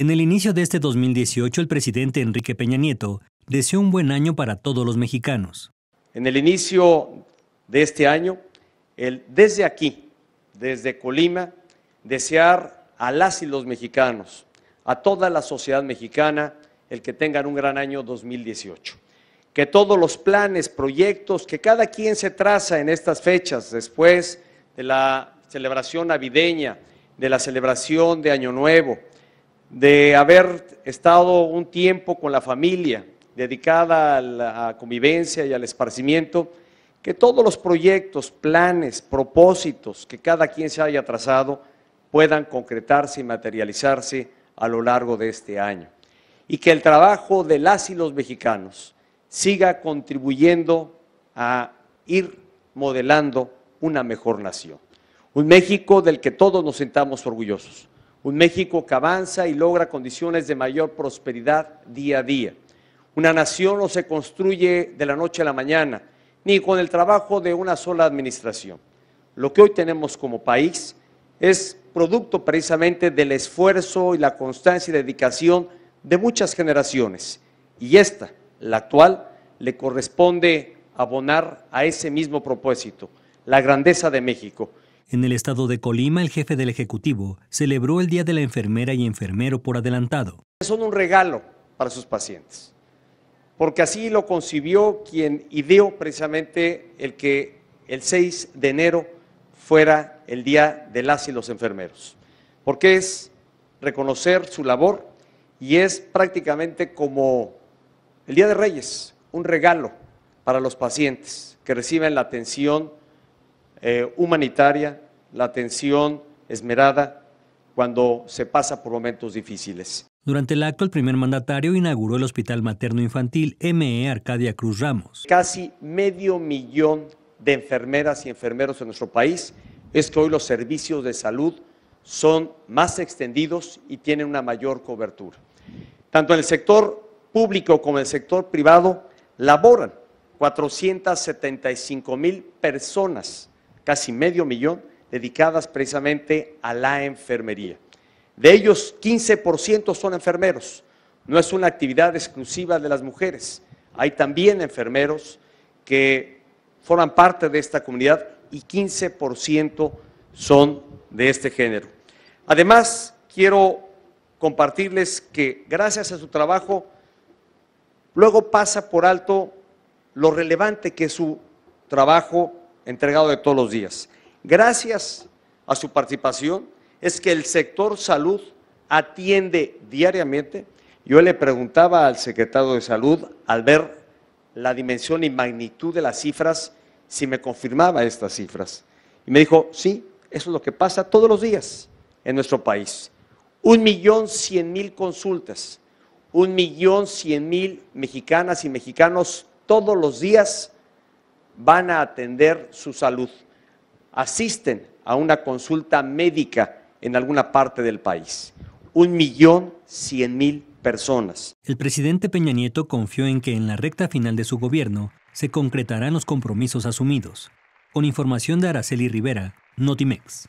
En el inicio de este 2018, el presidente Enrique Peña Nieto deseó un buen año para todos los mexicanos. En el inicio de este año, desde aquí, desde Colima, desear a las y los mexicanos, a toda la sociedad mexicana, el que tengan un gran año 2018. Que todos los planes, proyectos que cada quien se traza en estas fechas, después de la celebración navideña, de la celebración de Año Nuevo, de haber estado un tiempo con la familia, dedicada a la convivencia y al esparcimiento, que todos los proyectos, planes, propósitos que cada quien se haya trazado puedan concretarse y materializarse a lo largo de este año. Y que el trabajo de las y los mexicanos siga contribuyendo a ir modelando una mejor nación. Un México del que todos nos sentamos orgullosos un México que avanza y logra condiciones de mayor prosperidad día a día. Una nación no se construye de la noche a la mañana, ni con el trabajo de una sola administración. Lo que hoy tenemos como país es producto precisamente del esfuerzo y la constancia y dedicación de muchas generaciones. Y esta, la actual, le corresponde abonar a ese mismo propósito, la grandeza de México. En el estado de Colima, el jefe del Ejecutivo celebró el Día de la Enfermera y Enfermero por adelantado. Son un regalo para sus pacientes, porque así lo concibió quien ideó precisamente el que el 6 de enero fuera el Día de las y los Enfermeros, porque es reconocer su labor y es prácticamente como el Día de Reyes, un regalo para los pacientes que reciben la atención eh, humanitaria, la atención esmerada cuando se pasa por momentos difíciles. Durante el acto, el primer mandatario inauguró el Hospital Materno Infantil ME Arcadia Cruz Ramos. Casi medio millón de enfermeras y enfermeros en nuestro país es que hoy los servicios de salud son más extendidos y tienen una mayor cobertura. Tanto en el sector público como en el sector privado laboran 475 mil personas casi medio millón, dedicadas precisamente a la enfermería. De ellos, 15% son enfermeros. No es una actividad exclusiva de las mujeres. Hay también enfermeros que forman parte de esta comunidad y 15% son de este género. Además, quiero compartirles que gracias a su trabajo, luego pasa por alto lo relevante que es su trabajo entregado de todos los días. Gracias a su participación es que el sector salud atiende diariamente. Yo le preguntaba al secretario de salud al ver la dimensión y magnitud de las cifras si me confirmaba estas cifras. Y me dijo, sí, eso es lo que pasa todos los días en nuestro país. Un millón cien mil consultas, un millón cien mil mexicanas y mexicanos todos los días van a atender su salud. Asisten a una consulta médica en alguna parte del país. Un millón cien mil personas. El presidente Peña Nieto confió en que en la recta final de su gobierno se concretarán los compromisos asumidos. Con información de Araceli Rivera, Notimex.